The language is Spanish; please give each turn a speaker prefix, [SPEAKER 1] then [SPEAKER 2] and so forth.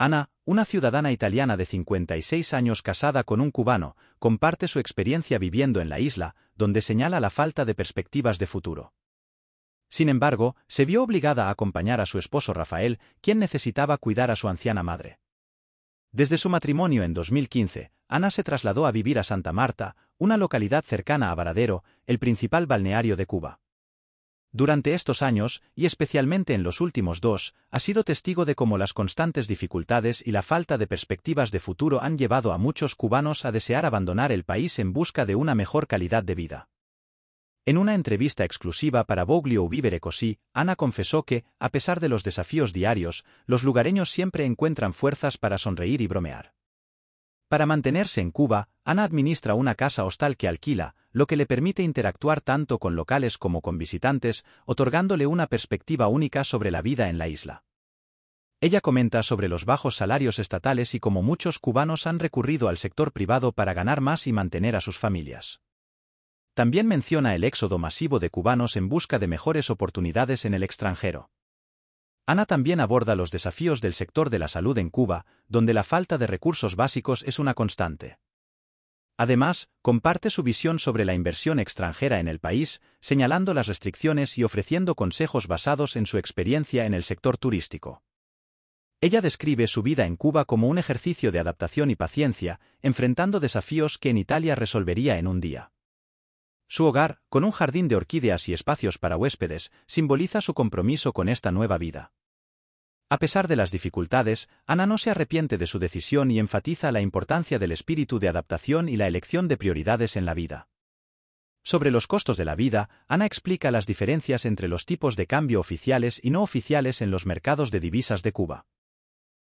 [SPEAKER 1] Ana, una ciudadana italiana de 56 años casada con un cubano, comparte su experiencia viviendo en la isla, donde señala la falta de perspectivas de futuro. Sin embargo, se vio obligada a acompañar a su esposo Rafael, quien necesitaba cuidar a su anciana madre. Desde su matrimonio en 2015, Ana se trasladó a vivir a Santa Marta, una localidad cercana a Varadero, el principal balneario de Cuba. Durante estos años, y especialmente en los últimos dos, ha sido testigo de cómo las constantes dificultades y la falta de perspectivas de futuro han llevado a muchos cubanos a desear abandonar el país en busca de una mejor calidad de vida. En una entrevista exclusiva para Voglio Vivere Ana confesó que, a pesar de los desafíos diarios, los lugareños siempre encuentran fuerzas para sonreír y bromear. Para mantenerse en Cuba, Ana administra una casa hostal que alquila, lo que le permite interactuar tanto con locales como con visitantes, otorgándole una perspectiva única sobre la vida en la isla. Ella comenta sobre los bajos salarios estatales y cómo muchos cubanos han recurrido al sector privado para ganar más y mantener a sus familias. También menciona el éxodo masivo de cubanos en busca de mejores oportunidades en el extranjero. Ana también aborda los desafíos del sector de la salud en Cuba, donde la falta de recursos básicos es una constante. Además, comparte su visión sobre la inversión extranjera en el país, señalando las restricciones y ofreciendo consejos basados en su experiencia en el sector turístico. Ella describe su vida en Cuba como un ejercicio de adaptación y paciencia, enfrentando desafíos que en Italia resolvería en un día. Su hogar, con un jardín de orquídeas y espacios para huéspedes, simboliza su compromiso con esta nueva vida. A pesar de las dificultades, Ana no se arrepiente de su decisión y enfatiza la importancia del espíritu de adaptación y la elección de prioridades en la vida. Sobre los costos de la vida, Ana explica las diferencias entre los tipos de cambio oficiales y no oficiales en los mercados de divisas de Cuba.